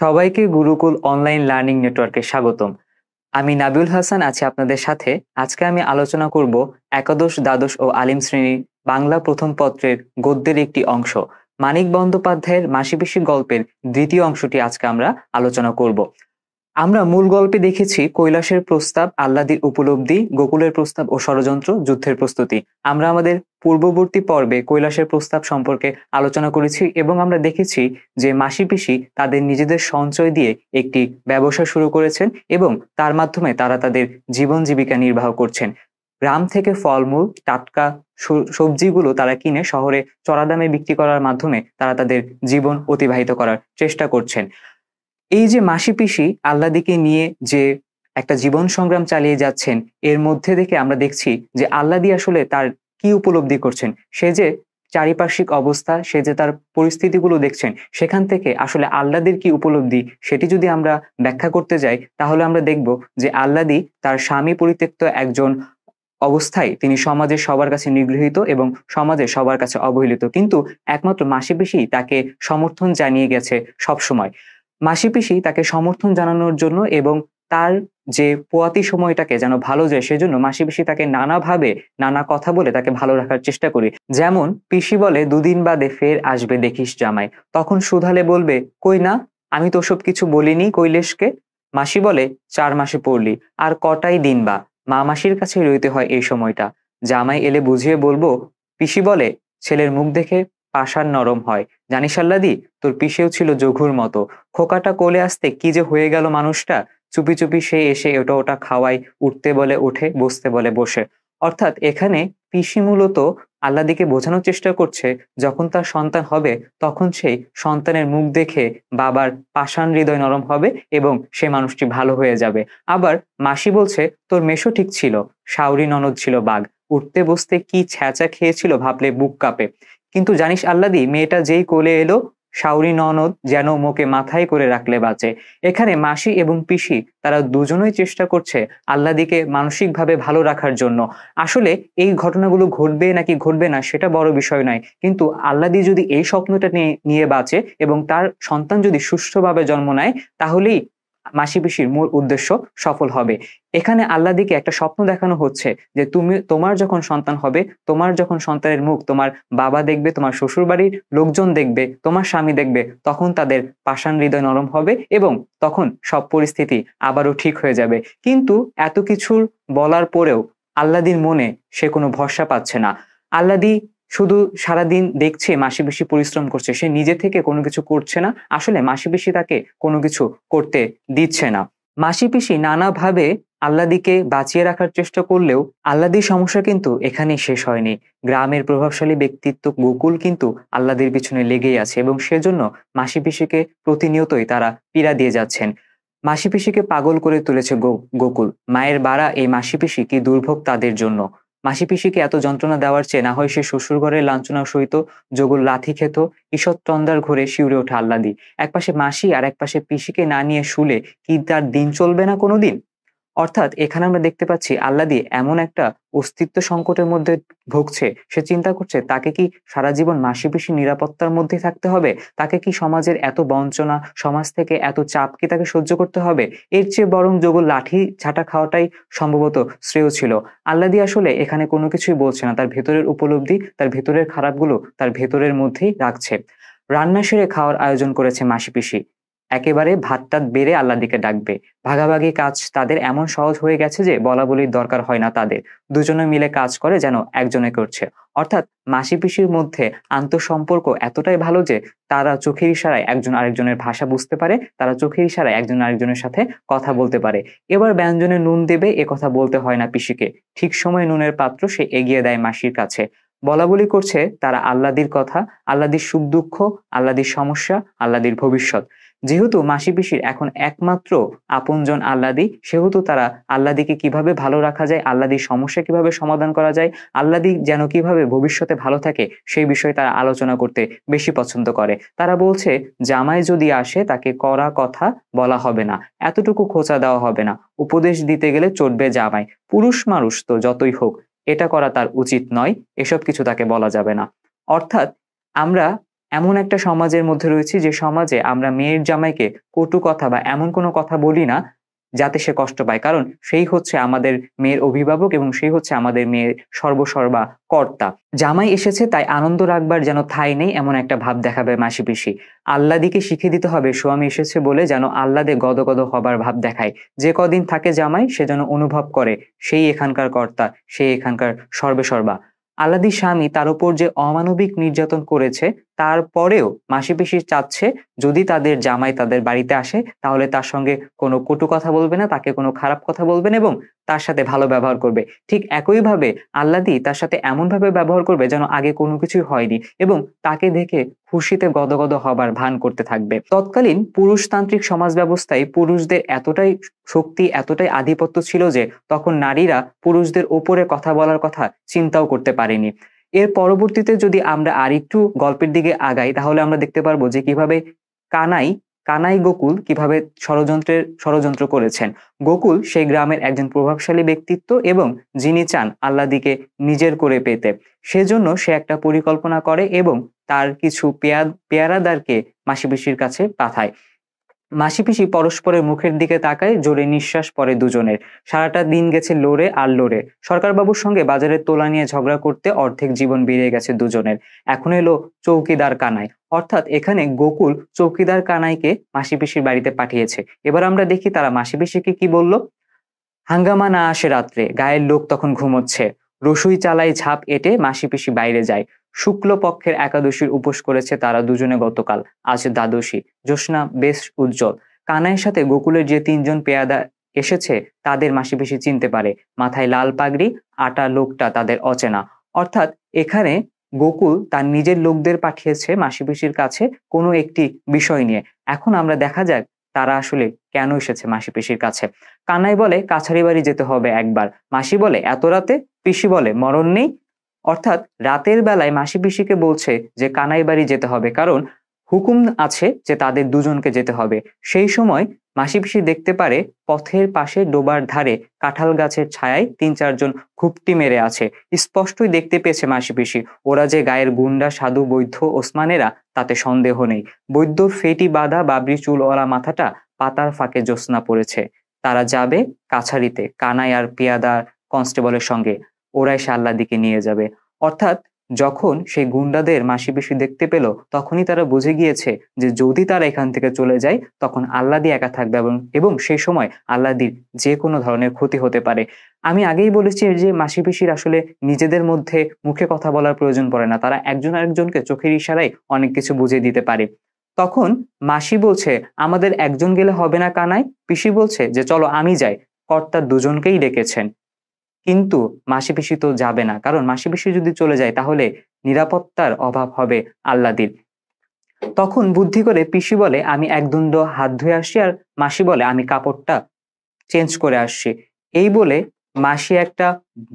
সবাইকে Gurukul online learning নেটওয়ার্কে স্বাগতম আমি নাবিউল হাসান আছি আপনাদের সাথে আজকে আমি আলোচনা করব একাদশ দ্বাদশ ও আলিম শ্রেণীর বাংলা প্রথম পত্রের গদ্যের একটি অংশ মানিক বন্দ্যোপাধ্যায়ের মাসিপিসি গল্পের দ্বিতীয় অংশটি আজকে আমরা আলোচনা করব আমরা মূল গল্পে দেখেছি কৈলাসের প্রস্তাব আল্লাদির উপলব্ধি গোকুলের প্রস্তাব ও ষড়যন্ত্র যুদ্ধের প্রস্তুতি আমরা আমাদের পূর্ববর্তী পর্বে কৈলাসের প্রস্তাব সম্পর্কে আলোচনা করেছি এবং আমরা দেখেছি যে মাসি পিসি তাদের নিজেদের সঞ্চয় দিয়ে একটি ব্যবসা শুরু করেছেন এবং তার মাধ্যমে তারা তাদের জীবন জীবিকা নির্বাহ করছেন গ্রাম থেকে ফলমূল টাটকা সবজিগুলো তারা কিনে শহরে চড়া দামে বিক্রি করার মাধ্যমে তারা তাদের জীবন অতিবাহিত করার চেষ্টা করছেন এই যে মাসি পিসি দিকে নিয়ে যে একটা জীবন সংগ্রাম চালিয়ে যাচ্ছেন এর মধ্যে দেখে আমরা দেখছি যে দিয়ে আসলে তার কি উপলব্ধি করছেন সে যে চারিপার্শ্বিক অবস্থা সে যে তার পরিস্থিতিগুলো দেখছেন সেখান থেকে আসলে আল্লাদের কি উপলব্ধি সেটি যদি আমরা ব্যাখ্যা করতে যাই তাহলে আমরা দেখব যে আল্লাদি তার স্বামী পরিত্যক্ত একজন অবস্থায় তিনি সমাজের সবার কাছে নিগৃহীত এবং সমাজে সবার কাছে অবহেলিত কিন্তু একমাত্র মাসে বেশি তাকে সমর্থন জানিয়ে গেছে সবসময় মাসি পিসি তাকে সমর্থন জানানোর জন্য এবং তার যে পোয়াতি সময়টাকে যেন ভালো যায় সেজন্য মাসি পিসি তাকে নানাভাবে নানা কথা বলে তাকে ভালো রাখার চেষ্টা করি যেমন পিসি বলে দুদিন বাদে ফের আসবে দেখিস জামাই তখন সুধালে বলবে কই না আমি তো সব কিছু বলিনি কৈলেশকে মাসি বলে চার মাসে পড়লি আর কটাই দিন বা মা মাসির কাছে রইতে হয় এই সময়টা জামাই এলে বুঝিয়ে বলবো পিসি বলে ছেলের মুখ দেখে আশার নরম হয় জানিস আল্লাদি তোর পিসেও ছিল জঘুর মতো খোকাটা কোলে আসতে কি যে হয়ে গেল মানুষটা চুপি চুপি সে এসে ওটা ওটা খাওয়ায় উঠতে বলে ওঠে বসতে বলে বসে অর্থাৎ এখানে পিসি মূলত আল্লাদিকে বোঝানোর চেষ্টা করছে যখন তার সন্তান হবে তখন সেই সন্তানের মুখ দেখে বাবার পাষাণ হৃদয় নরম হবে এবং সে মানুষটি ভালো হয়ে যাবে আবার মাসি বলছে তোর মেশো ঠিক ছিল সাউরি ননদ ছিল বাঘ উঠতে বসতে কি ছ্যাঁচা খেয়েছিল ভাবলে বুক কাঁপে কিন্তু জানিস আল্লাদি মেয়েটা যেই কোলে এলো সাউরি ননদ যেন মোকে মাথায় করে রাখলে বাঁচে এখানে মাসি এবং পিসি তারা দুজনেই চেষ্টা করছে আল্লাদিকে মানসিকভাবে ভালো রাখার জন্য আসলে এই ঘটনাগুলো ঘটবে নাকি ঘটবে না সেটা বড় বিষয় নয় কিন্তু আল্লাদি যদি এই স্বপ্নটা নিয়ে বাঁচে এবং তার সন্তান যদি সুষ্ঠুভাবে জন্ম নেয় তাহলেই মাসিপিসির মূল উদ্দেশ্য সফল হবে এখানে আল্লাহ দিকে একটা স্বপ্ন দেখানো হচ্ছে যে তুমি তোমার যখন সন্তান হবে তোমার যখন সন্তানের মুখ তোমার বাবা দেখবে তোমার শ্বশুরবাড়ির লোকজন দেখবে তোমার স্বামী দেখবে তখন তাদের পাষাণ হৃদয় নরম হবে এবং তখন সব পরিস্থিতি আবারও ঠিক হয়ে যাবে কিন্তু এত কিছুর বলার পরেও আল্লাদির মনে সে কোনো ভরসা পাচ্ছে না আল্লাদি শুধু সারাদিন দেখছে মাসি বেশি পরিশ্রম করছে সে নিজে থেকে কোনো কিছু করছে না আসলে মাসি বেশি তাকে কোনো কিছু করতে দিচ্ছে না মাসি পিসি নানাভাবে আল্লাদিকে বাঁচিয়ে রাখার চেষ্টা করলেও আল্লাদির সমস্যা কিন্তু এখানেই শেষ হয়নি গ্রামের প্রভাবশালী ব্যক্তিত্ব গোকুল কিন্তু আল্লাদির পিছনে লেগেই আছে এবং সেজন্য মাসি পিসিকে প্রতিনিয়তই তারা পীড়া দিয়ে যাচ্ছেন মাসি পিসিকে পাগল করে তুলেছে গোকুল মায়ের বাড়া এই মাসি পিসি কি দুর্ভোগ তাদের জন্য মাসি পিসিকে এত যন্ত্রণা দেওয়ার চেয়ে না হয় সে শ্বশুর ঘরের লাঞ্ছনা সহিত যোগুর লাথি খেত তন্দার ঘরে শিউরে ওঠে আহ্লাদি একপাশে মাসি আর একপাশে পিসিকে না নিয়ে শুলে কি তার দিন চলবে না কোনোদিন অর্থাৎ এখানে আমরা দেখতে পাচ্ছি আল্লাদি এমন একটা অস্তিত্ব সংকটের মধ্যে ভুগছে সে চিন্তা করছে তাকে কি সারা জীবন মাসি পিসি নিরাপত্তার মধ্যে থাকতে হবে তাকে কি সমাজের এত বঞ্চনা সমাজ থেকে এত চাপ কি তাকে সহ্য করতে হবে এর চেয়ে বরং যোগ লাঠি ছাটা খাওয়াটাই সম্ভবত শ্রেয় ছিল আল্লাদি আসলে এখানে কোনো কিছুই বলছে না তার ভেতরের উপলব্ধি তার ভেতরের খারাপগুলো তার ভেতরের মধ্যেই রাখছে রান্না সেরে খাওয়ার আয়োজন করেছে মাসি পিসি একেবারে ভাত বেড়ে আল্লাহর দিকে ডাকবে ভাগাভাগি কাজ তাদের এমন সহজ হয়ে গেছে যে বলা বলির দরকার হয় না তাদের দুজনে মিলে কাজ করে যেন একজনে করছে অর্থাৎ মাসি পিসির মধ্যে আন্তঃসম্পর্ক এতটাই ভালো যে তারা চোখের ইশারায় একজন আরেকজনের ভাষা বুঝতে পারে তারা চোখের ইশারায় একজন আরেকজনের সাথে কথা বলতে পারে এবার ব্যঞ্জনে নুন দেবে এ কথা বলতে হয় না পিসিকে ঠিক সময়ে নুনের পাত্র সে এগিয়ে দেয় মাসির কাছে বলা বলি করছে তারা আল্লাদির কথা আল্লাদির সুখ দুঃখ আল্লাদির সমস্যা আল্লাদির ভবিষ্যৎ যেহেতু মাসি পিসির এখন একমাত্র আপনজন আল্লাদি সেহেতু তারা আল্লাদিকে কিভাবে ভালো রাখা যায় আল্লাদির সমস্যা কিভাবে সমাধান করা যায় আল্লাদি যেন কিভাবে ভবিষ্যতে ভালো থাকে সেই বিষয়ে তারা আলোচনা করতে বেশি পছন্দ করে তারা বলছে জামায় যদি আসে তাকে করা কথা বলা হবে না এতটুকু খোঁচা দেওয়া হবে না উপদেশ দিতে গেলে চটবে জামাই পুরুষ মানুষ তো যতই হোক এটা করা তার উচিত নয় এসব কিছু তাকে বলা যাবে না অর্থাৎ আমরা এমন একটা সমাজের মধ্যে রয়েছি যে সমাজে আমরা মেয়ের জামাইকে কটু কথা বা এমন কোনো কথা বলি না যাতে সে কষ্ট পায় কারণ সেই হচ্ছে আমাদের মেয়ের অভিভাবক এবং সেই হচ্ছে আমাদের মেয়ের সর্বসর্বা কর্তা জামাই এসেছে তাই আনন্দ রাখবার যেন থাই নেই এমন একটা ভাব দেখাবে মাসি পিসি আল্লাদিকে শিখিয়ে দিতে হবে স্বামী এসেছে বলে যেন আল্লাদে গদগদ হবার ভাব দেখায় যে কদিন থাকে জামাই সে যেন অনুভব করে সেই এখানকার কর্তা সেই এখানকার সর্বেসর্বা আল্লাদি স্বামী তার উপর যে অমানবিক নির্যাতন করেছে তারপরেও মাসি পিসি চাচ্ছে যদি তাদের জামাই তাদের বাড়িতে আসে তাহলে তার সঙ্গে কোনো কটু কথা বলবে না তাকে কোনো খারাপ কথা বলবেন এবং তার সাথে ভালো ব্যবহার করবে ঠিক একইভাবে আল্লাদি তার সাথে এমনভাবে ব্যবহার করবে যেন আগে কোনো কিছুই হয়নি এবং তাকে দেখে খুশিতে গদগদ হবার ভান করতে থাকবে তৎকালীন পুরুষতান্ত্রিক সমাজ ব্যবস্থায় পুরুষদের এতটাই শক্তি এতটাই আধিপত্য ছিল যে তখন নারীরা পুরুষদের ওপরে কথা বলার কথা চিন্তাও করতে পারেনি এর পরবর্তীতে যদি আমরা আর একটু গল্পের দিকে আগাই তাহলে আমরা দেখতে পারবো যে কিভাবে কানাই কানাই গোকুল কিভাবে ষড়যন্ত্রের ষড়যন্ত্র করেছেন গোকুল সেই গ্রামের একজন প্রভাবশালী ব্যক্তিত্ব এবং যিনি চান আল্লাদিকে নিজের করে পেতে সেজন্য সে একটা পরিকল্পনা করে এবং তার কিছু পেয়া পেয়ারাদারকে মাসিবিসির কাছে পাঠায় মাসি পিসি পরস্পরের মুখের দিকে তাকায় জোরে নিঃশ্বাস পড়ে দুজনের সারাটা দিন গেছে লড়ে আর লড়ে সরকারবাবুর সঙ্গে বাজারের তোলা নিয়ে ঝগড়া করতে অর্ধেক জীবন বেরিয়ে গেছে দুজনের এখন এলো চৌকিদার কানাই অর্থাৎ এখানে গোকুল চৌকিদার কানাইকে মাসি পিসির বাড়িতে পাঠিয়েছে এবার আমরা দেখি তারা মাসি পিসিকে কি বলল হাঙ্গামা না আসে রাত্রে গায়ের লোক তখন ঘুমোচ্ছে রসুই চালাই ঝাঁপ এটে মাসি পিসি বাইরে যায় শুক্লপক্ষের একাদশীর উপোস করেছে তারা দুজনে গতকাল আজ দ্বাদশী জ্যোৎস্না বেশ উজ্জ্বল কানাইয়ের সাথে গোকুলের যে তিনজন পেয়াদা এসেছে তাদের মাসি বেশি চিনতে পারে মাথায় লাল পাগড়ি আটা লোকটা তাদের অচেনা অর্থাৎ এখানে গোকুল তার নিজের লোকদের পাঠিয়েছে মাসি পিসির কাছে কোনো একটি বিষয় নিয়ে এখন আমরা দেখা যাক তারা আসলে কেন এসেছে মাসি পিসির কাছে কানাই বলে কাছারি বাড়ি যেতে হবে একবার মাসি বলে এত রাতে পিসি বলে মরণ নেই অর্থাৎ রাতের বেলায় মাসি পিসিকে বলছে যে কানাই বাড়ি যেতে হবে কারণ হুকুম আছে যে তাদের দুজনকে যেতে হবে সেই সময় মাসি পিসি দেখতে পারে পথের পাশে ডোবার ধারে কাঁঠাল গাছের ছায়ায় তিন চারজন খুপটি মেরে আছে স্পষ্টই দেখতে পেয়েছে মাসি পিসি ওরা যে গায়ের গুন্ডা সাধু বৈধ ওসমানেরা তাতে সন্দেহ নেই বৈদ্য ফেটি বাঁধা বাবরি চুলওয়ালা মাথাটা পাতার ফাঁকে জ্যোৎস্না পড়েছে তারা যাবে কাছারিতে কানাই আর পিয়াদার কনস্টেবলের সঙ্গে ওরাই সাল্লা দিকে নিয়ে যাবে অর্থাৎ যখন সেই গুন্ডাদের মাসি বেশি দেখতে পেল তখনই তারা বুঝে গিয়েছে যে যদি তারা এখান থেকে চলে যায় তখন আল্লাদি একা থাকবে এবং এবং সেই সময় আল্লাদির যে কোনো ধরনের ক্ষতি হতে পারে আমি আগেই বলেছি যে মাসি পিসির আসলে নিজেদের মধ্যে মুখে কথা বলার প্রয়োজন পড়ে না তারা একজন আরেকজনকে চোখের ইশারায় অনেক কিছু বুঝিয়ে দিতে পারে তখন মাসি বলছে আমাদের একজন গেলে হবে না কানায় পিসি বলছে যে চলো আমি যাই কর্তা দুজনকেই ডেকেছেন কিন্তু মাসি পিসি তো যাবে না কারণ মাসি পিসি যদি চলে যায় তাহলে নিরাপত্তার অভাব হবে আল্লাদির তখন বুদ্ধি করে পিসি বলে আমি একদুন্দ হাত ধুয়ে আসছি আর মাসি বলে আমি কাপড়টা চেঞ্জ করে আসছি এই বলে মাসি একটা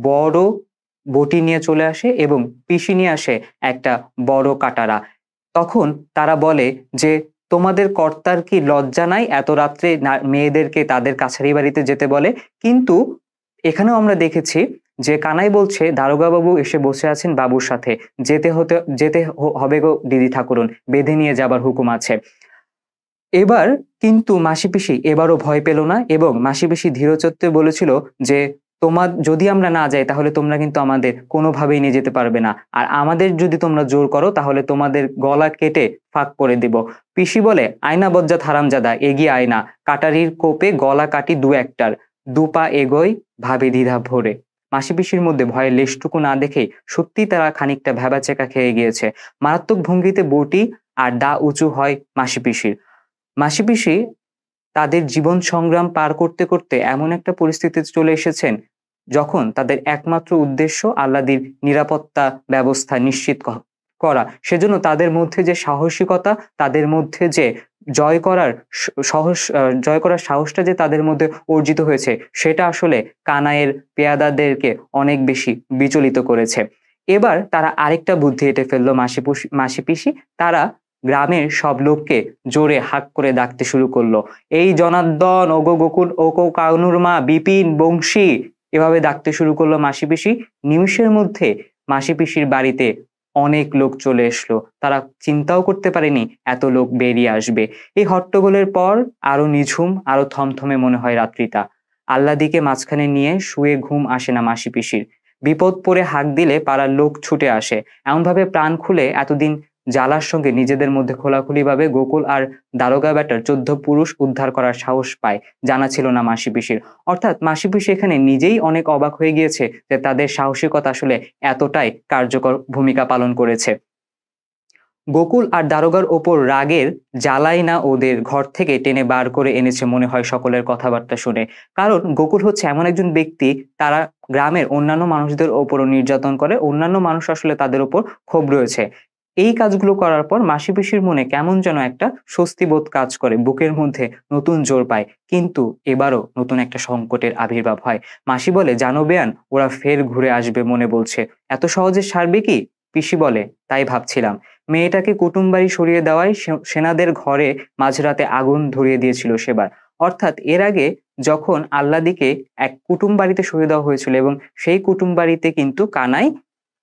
বড় বটি নিয়ে চলে আসে এবং পিসি নিয়ে আসে একটা বড় কাটারা তখন তারা বলে যে তোমাদের কর্তার কি লজ্জা নাই এত রাত্রে মেয়েদেরকে তাদের কাছারি বাড়িতে যেতে বলে কিন্তু এখানেও আমরা দেখেছি যে কানাই বলছে দারোগাবাবু এসে বসে আছেন বাবুর সাথে যেতে হতে যেতে হবে গো দিদি ঠাকুরন বেঁধে নিয়ে যাবার হুকুম আছে এবার কিন্তু মাসি পিসি এবারও ভয় পেল না এবং মাসি পিসি ধীরচত্বে বলেছিল যে তোমার যদি আমরা না যাই তাহলে তোমরা কিন্তু আমাদের কোনোভাবেই নিয়ে যেতে পারবে না আর আমাদের যদি তোমরা জোর করো তাহলে তোমাদের গলা কেটে ফাঁক করে দিব পিসি বলে আয়না বজ্জাত হারামজাদা এগিয়ে আয়না কাটারির কোপে গলা কাটি দু একটার দুপা এগোয় ভাবে দ্বিধা ভরে মাসি পিসির মধ্যে ভয়ে লেশটুকু না দেখে সত্যি তারা খানিকটা ভ্যাবাচেকা খেয়ে গিয়েছে মারাত্মক ভঙ্গিতে বটি আর দা উঁচু হয় মাসি পিসির মাসি পিসি তাদের জীবন সংগ্রাম পার করতে করতে এমন একটা পরিস্থিতিতে চলে এসেছেন যখন তাদের একমাত্র উদ্দেশ্য আল্লাদির নিরাপত্তা ব্যবস্থা নিশ্চিত করা সেজন্য তাদের মধ্যে যে সাহসিকতা তাদের মধ্যে যে জয় করার সহস জয় করার সাহসটা যে তাদের মধ্যে অর্জিত হয়েছে সেটা আসলে কানায়ের পেয়াদাদেরকে অনেক বেশি বিচলিত করেছে এবার তারা আরেকটা বুদ্ধি এটে ফেললো মাসি মাসি পিসি তারা গ্রামের সব লোককে জোরে হাক করে ডাকতে শুরু করলো এই জনার্দন ওগো গোকুল ওকো কানুর মা বিপিন বংশী এভাবে ডাকতে শুরু করলো মাসি পিসি নিমিষের মধ্যে মাসি পিসির বাড়িতে অনেক লোক চলে এসলো তারা চিন্তাও করতে পারেনি এত লোক বেরিয়ে আসবে এই হট্টগোলের পর আরো নিঝুম আরো থমথমে মনে হয় রাত্রিটা আল্লাদিকে মাঝখানে নিয়ে শুয়ে ঘুম আসে না মাসি পিসির বিপদ পড়ে হাক দিলে পাড়ার লোক ছুটে আসে এমনভাবে প্রাণ খুলে এতদিন জ্বালার সঙ্গে নিজেদের মধ্যে খোলাখুলিভাবে গোকুল আর দারোগা ব্যাটার চোদ্দ পুরুষ উদ্ধার করার সাহস পায় জানা ছিল না মাসি পিসির অর্থাৎ মাসি পিসি এখানে নিজেই অনেক অবাক হয়ে গিয়েছে যে তাদের সাহসিকতা আসলে এতটাই কার্যকর ভূমিকা পালন করেছে গোকুল আর দারোগার ওপর রাগের জ্বালাই না ওদের ঘর থেকে টেনে বার করে এনেছে মনে হয় সকলের কথাবার্তা শুনে কারণ গোকুল হচ্ছে এমন একজন ব্যক্তি তারা গ্রামের অন্যান্য মানুষদের ওপরও নির্যাতন করে অন্যান্য মানুষ আসলে তাদের ওপর ক্ষোভ রয়েছে এই কাজগুলো করার পর মাসিপিসির মনে কেমন যেন একটা স্বস্তিবোধ কাজ করে বুকের মধ্যে নতুন জোর পায় কিন্তু এবারও নতুন একটা সংকটের আবির্ভাব হয় মাসি বলে জানো বেয়ান ওরা ফের ঘুরে আসবে মনে বলছে এত সহজে সারবে কি পিসি বলে তাই ভাবছিলাম মেয়েটাকে কুটুম বাড়ি সরিয়ে দেওয়ায় সেনাদের ঘরে মাঝরাতে আগুন ধরিয়ে দিয়েছিল সেবার অর্থাৎ এর আগে যখন আল্লাদিকে এক কুটুম বাড়িতে সরিয়ে দেওয়া হয়েছিল এবং সেই কুটুম বাড়িতে কিন্তু কানাই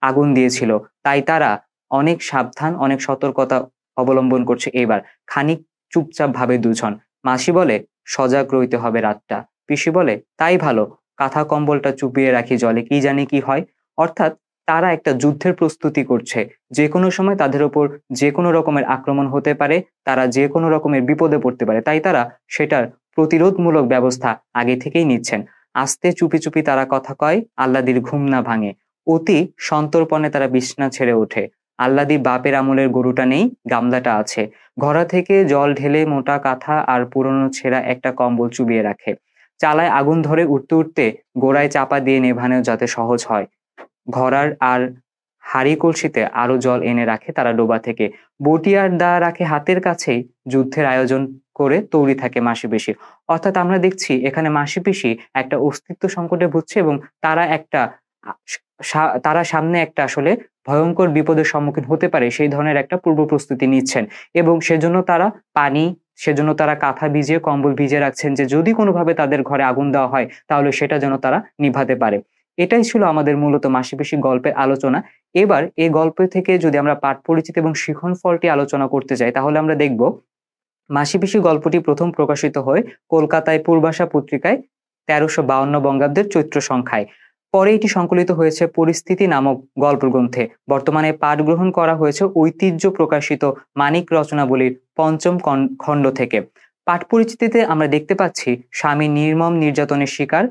আগুন দিয়েছিল তাই তারা অনেক সাবধান অনেক সতর্কতা অবলম্বন করছে এবার খানিক চুপচাপ ভাবে দুজন মাসি বলে সজাগ রইতে হবে রাতটা পিসি বলে তাই ভালো কাঁথা কম্বলটা চুপিয়ে রাখি জলে কি জানি কি হয় অর্থাৎ তারা একটা যুদ্ধের প্রস্তুতি করছে যে কোনো সময় তাদের ওপর যে কোনো রকমের আক্রমণ হতে পারে তারা যে কোনো রকমের বিপদে পড়তে পারে তাই তারা সেটার প্রতিরোধমূলক ব্যবস্থা আগে থেকেই নিচ্ছেন আস্তে চুপি চুপি তারা কথা কয় আল্লাদির ঘুম না ভাঙে অতি সন্তর্পণে তারা বিছনা ছেড়ে ওঠে আল্লাদি বাপের আমলের গরুটা নেই গামলাটা আছে ঘোড়া থেকে জল ঢেলে মোটা কাঁথা আর পুরনো ছেঁড়া একটা কম্বল চুবিয়ে রাখে চালায় আগুন ধরে উঠতে উঠতে গোড়ায় চাপা দিয়ে নেভানো যাতে সহজ হয় ঘোড়ার আর হাড়ি কলসিতে আরো জল এনে রাখে তারা ডোবা থেকে বটিয়ার দা রাখে হাতের কাছেই যুদ্ধের আয়োজন করে তৈরি থাকে মাসি পেশি অর্থাৎ আমরা দেখছি এখানে মাসি পিসি একটা অস্তিত্ব সংকটে ভুগছে এবং তারা একটা তারা সামনে একটা আসলে ভয়ঙ্কর বিপদের সম্মুখীন হতে পারে সেই ধরনের একটা পূর্ব প্রস্তুতি নিচ্ছেন এবং সেজন্য তারা পানি সেজন্য তারা কাঁথা ভিজিয়ে কম্বল ভিজিয়ে রাখছেন যে যদি কোনোভাবে তাদের ঘরে আগুন দেওয়া হয় তাহলে সেটা যেন তারা নিভাতে পারে এটাই ছিল আমাদের মূলত মাসি বেশি গল্পের আলোচনা এবার এই গল্প থেকে যদি আমরা পাঠ পরিচিত এবং শিখন ফলটি আলোচনা করতে যাই তাহলে আমরা দেখব মাসি বেশি গল্পটি প্রথম প্রকাশিত হয় কলকাতায় পূর্বাশা পত্রিকায় তেরোশো বাউন্ন বঙ্গাব্দের চৈত্র সংখ্যায় পরে এটি সংকলিত হয়েছে পরিস্থিতি নামক গল্পগ্রন্থে বর্তমানে পাঠ গ্রহণ করা হয়েছে ঐতিহ্য প্রকাশিত মানিক রচনাবলীর পঞ্চম খণ্ড থেকে পাঠ পরিচিতিতে আমরা দেখতে পাচ্ছি স্বামী নির্মম নির্যাতনের শিকার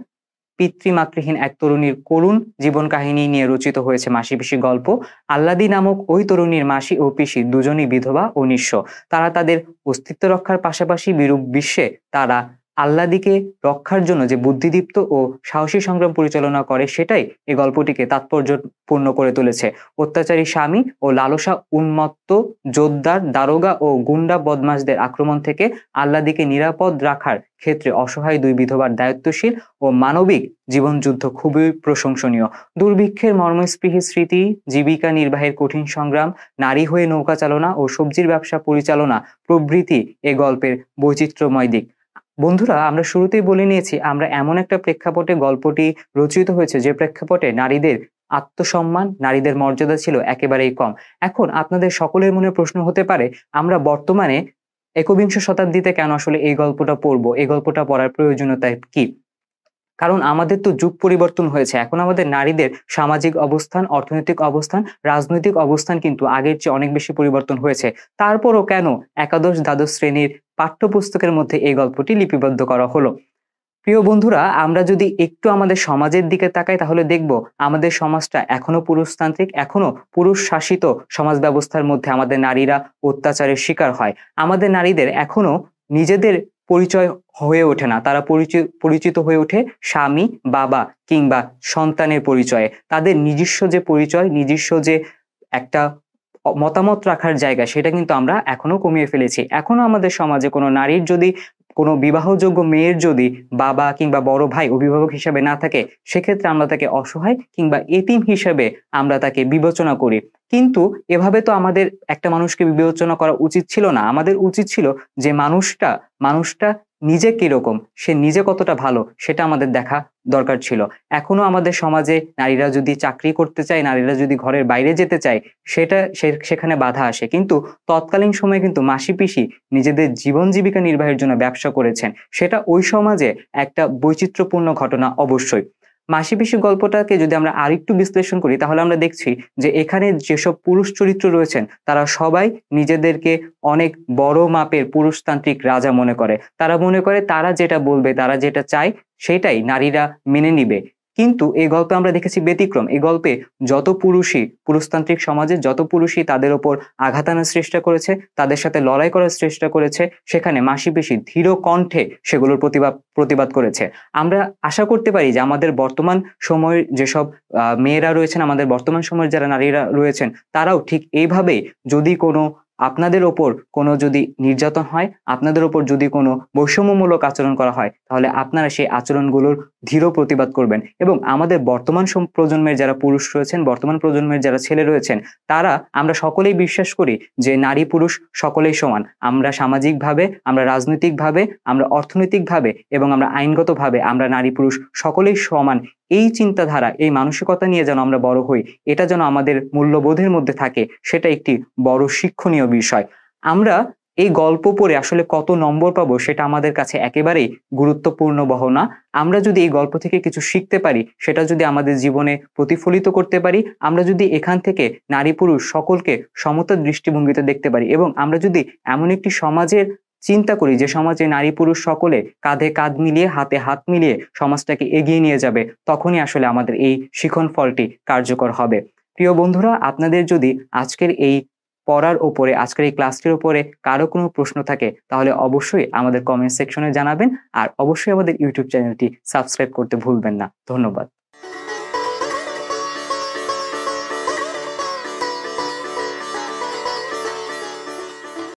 পিতৃমাতৃহীন এক তরুণীর করুণ জীবন কাহিনী নিয়ে রচিত হয়েছে মাসি পিসি গল্প আল্লাদি নামক ওই তরুণীর মাসি ও পিসি দুজনই বিধবা ও নিঃস্ব তারা তাদের অস্তিত্ব রক্ষার পাশাপাশি বিরূপ বিশ্বে তারা আল্লাদিকে রক্ষার জন্য যে বুদ্ধিদীপ্ত ও সাহসী সংগ্রাম পরিচালনা করে সেটাই এই গল্পটিকে তাৎপর্যপূর্ণ করে তুলেছে অত্যাচারী স্বামী ও লালসা উন্মত্ত যোদ্ধার দারোগা ও গুন্ডা বদমাসদের আক্রমণ থেকে আল্লাদিকে নিরাপদ রাখার ক্ষেত্রে অসহায় দুই বিধবার দায়িত্বশীল ও মানবিক জীবনযুদ্ধ খুবই প্রশংসনীয় দুর্ভিক্ষের মর্মস্পৃহী স্মৃতি জীবিকা নির্বাহের কঠিন সংগ্রাম নারী হয়ে নৌকা চালনা ও সবজির ব্যবসা পরিচালনা প্রভৃতি এ গল্পের বৈচিত্র্যময় দিক বন্ধুরা আমরা শুরুতেই বলে নিয়েছি আমরা এমন একটা প্রেক্ষাপটে গল্পটি রচিত হয়েছে যে প্রেক্ষাপটে নারীদের আত্মসম্মান নারীদের মর্যাদা ছিল একেবারেই কম এখন আপনাদের সকলের মনে প্রশ্ন হতে পারে আমরা বর্তমানে একবিংশ শতাব্দীতে কেন আসলে এই গল্পটা পড়বো এই গল্পটা পড়ার প্রয়োজনীয়তা কি কারণ আমাদের তো যুগ পরিবর্তন হয়েছে এখন আমাদের নারীদের সামাজিক অবস্থান অর্থনৈতিক অবস্থান রাজনৈতিক অবস্থান কিন্তু আগের চেয়ে অনেক বেশি পরিবর্তন হয়েছে তারপরও কেন একাদশ দ্বাদশ শ্রেণীর পাঠ্যপুস্তকের মধ্যে এই গল্পটি লিপিবদ্ধ করা হলো প্রিয় বন্ধুরা আমরা যদি একটু আমাদের সমাজের দিকে তাকাই তাহলে দেখব আমাদের সমাজটা এখনো পুরুষতান্ত্রিক এখনো পুরুষ শাসিত সমাজ ব্যবস্থার মধ্যে আমাদের নারীরা অত্যাচারের শিকার হয় আমাদের নারীদের এখনো নিজেদের পরিচয় হয়ে ওঠে না তারা পরিচিত পরিচিত হয়ে ওঠে স্বামী বাবা কিংবা সন্তানের পরিচয়ে তাদের নিজস্ব যে পরিচয় নিজস্ব যে একটা মতামত রাখার জায়গা সেটা কিন্তু আমরা এখনো কমিয়ে ফেলেছি এখনো আমাদের সমাজে কোনো নারীর যদি কোনো বিবাহযোগ্য মেয়ের যদি বাবা কিংবা বড় ভাই অভিভাবক হিসাবে না থাকে সেক্ষেত্রে আমরা তাকে অসহায় কিংবা এতিম হিসাবে আমরা তাকে বিবেচনা করি কিন্তু এভাবে তো আমাদের একটা মানুষকে বিবেচনা করা উচিত ছিল না আমাদের উচিত ছিল যে মানুষটা মানুষটা নিজে কীরকম সে নিজে কতটা ভালো সেটা আমাদের দেখা দরকার ছিল এখনো আমাদের সমাজে নারীরা যদি চাকরি করতে চায় নারীরা যদি ঘরের বাইরে যেতে চায় সেটা সেখানে বাধা আসে কিন্তু তৎকালীন সময়ে কিন্তু মাসি পিসি নিজেদের জীবন জীবিকা নির্বাহের জন্য ব্যবসা করেছেন সেটা ওই সমাজে একটা বৈচিত্র্যপূর্ণ ঘটনা অবশ্যই মাসি পিসি গল্পটাকে যদি আমরা আরেকটু বিশ্লেষণ করি তাহলে আমরা দেখছি যে এখানে যেসব পুরুষ চরিত্র রয়েছেন তারা সবাই নিজেদেরকে অনেক বড় মাপের পুরুষতান্ত্রিক রাজা মনে করে তারা মনে করে তারা যেটা বলবে তারা যেটা চায় সেটাই নারীরা মেনে নিবে কিন্তু এই গল্পে আমরা দেখেছি ব্যতিক্রম এই গল্পে যত পুরুষই পুরুষতান্ত্রিক সমাজে যত পুরুষই তাদের ওপর আঘাত আনার চেষ্টা করেছে তাদের সাথে লড়াই করার চেষ্টা করেছে সেখানে মাসি বেশি ধীর কণ্ঠে সেগুলোর প্রতিবাদ প্রতিবাদ করেছে আমরা আশা করতে পারি যে আমাদের বর্তমান সময়ের যেসব মেয়েরা রয়েছেন আমাদের বর্তমান সময়ের যারা নারীরা রয়েছেন তারাও ঠিক এইভাবেই যদি কোনো আপনাদের ওপর কোনো যদি নির্যাতন হয় আপনাদের ওপর যদি কোনো বৈষম্যমূলক আচরণ করা হয় তাহলে আপনারা সেই আচরণগুলোর ধীর প্রতিবাদ করবেন এবং আমাদের বর্তমান প্রজন্মের যারা পুরুষ রয়েছেন বর্তমান প্রজন্মের যারা ছেলে রয়েছেন তারা আমরা সকলেই বিশ্বাস করি যে নারী পুরুষ সকলেই সমান আমরা সামাজিকভাবে আমরা রাজনৈতিকভাবে আমরা অর্থনৈতিকভাবে এবং আমরা আইনগতভাবে আমরা নারী পুরুষ সকলেই সমান এই চিন্তাধারা এই মানসিকতা নিয়ে যেন আমরা বড় হই এটা যেন আমাদের মূল্যবোধের মধ্যে থাকে সেটা একটি বড় শিক্ষণীয় বিষয় আমরা এই গল্প পড়ে আসলে কত নম্বর পাবো সেটা আমাদের কাছে একেবারেই গুরুত্বপূর্ণ বহনা আমরা যদি এই গল্প থেকে কিছু শিখতে পারি সেটা যদি আমাদের জীবনে প্রতিফলিত করতে পারি আমরা যদি এখান থেকে নারী পুরুষ সকলকে সমতার দৃষ্টিভঙ্গিতে দেখতে পারি এবং আমরা যদি এমন একটি সমাজের চিন্তা করি যে সমাজে নারী পুরুষ সকলে কাঁধে কাঁধ মিলিয়ে হাতে হাত মিলিয়ে সমাজটাকে এগিয়ে নিয়ে যাবে তখনই আসলে আমাদের এই শিখন ফলটি কার্যকর হবে প্রিয় বন্ধুরা আপনাদের যদি আজকের এই পড়ার ওপরে আজকের এই ক্লাসটির ওপরে কারো কোনো প্রশ্ন থাকে তাহলে অবশ্যই আমাদের কমেন্ট সেকশনে জানাবেন আর অবশ্যই আমাদের ইউটিউব চ্যানেলটি সাবস্ক্রাইব করতে ভুলবেন না ধন্যবাদ